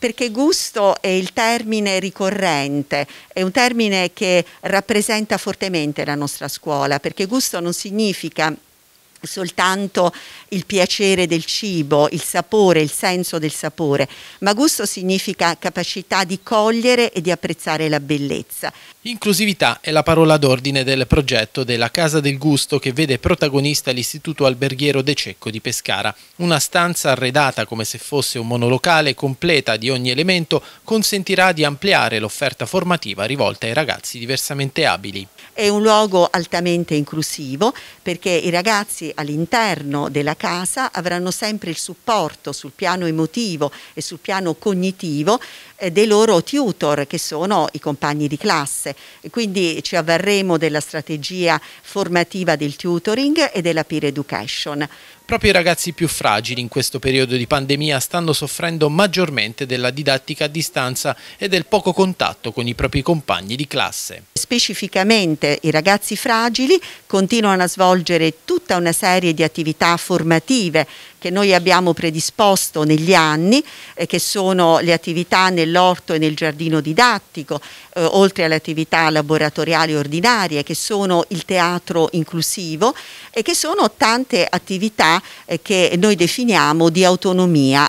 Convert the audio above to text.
Perché gusto è il termine ricorrente, è un termine che rappresenta fortemente la nostra scuola, perché gusto non significa soltanto il piacere del cibo, il sapore, il senso del sapore, ma gusto significa capacità di cogliere e di apprezzare la bellezza. Inclusività è la parola d'ordine del progetto della Casa del Gusto che vede protagonista l'Istituto Alberghiero De Cecco di Pescara, una stanza arredata come se fosse un monolocale completa di ogni elemento consentirà di ampliare l'offerta formativa rivolta ai ragazzi diversamente abili. È un luogo altamente inclusivo perché i ragazzi ragazzi all'interno della casa avranno sempre il supporto sul piano emotivo e sul piano cognitivo eh, dei loro tutor che sono i compagni di classe. E quindi ci avverremo della strategia formativa del tutoring e della peer education. Proprio i ragazzi più fragili in questo periodo di pandemia stanno soffrendo maggiormente della didattica a distanza e del poco contatto con i propri compagni di classe. Specificamente i ragazzi fragili continuano a svolgere tutta una serie di attività formative che noi abbiamo predisposto negli anni, eh, che sono le attività nell'orto e nel giardino didattico, eh, oltre alle attività laboratoriali ordinarie, che sono il teatro inclusivo e che sono tante attività eh, che noi definiamo di autonomia